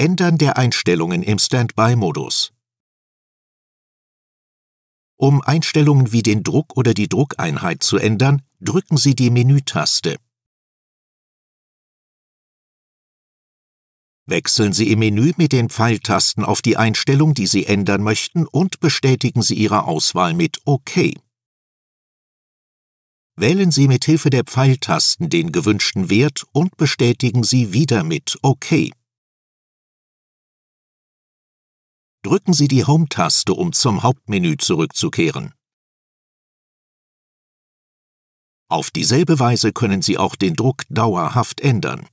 Ändern der Einstellungen im Standby-Modus. Um Einstellungen wie den Druck oder die Druckeinheit zu ändern, drücken Sie die Menütaste. Wechseln Sie im Menü mit den Pfeiltasten auf die Einstellung, die Sie ändern möchten und bestätigen Sie Ihre Auswahl mit OK. Wählen Sie mit Hilfe der Pfeiltasten den gewünschten Wert und bestätigen Sie wieder mit OK. drücken Sie die Home-Taste, um zum Hauptmenü zurückzukehren. Auf dieselbe Weise können Sie auch den Druck dauerhaft ändern.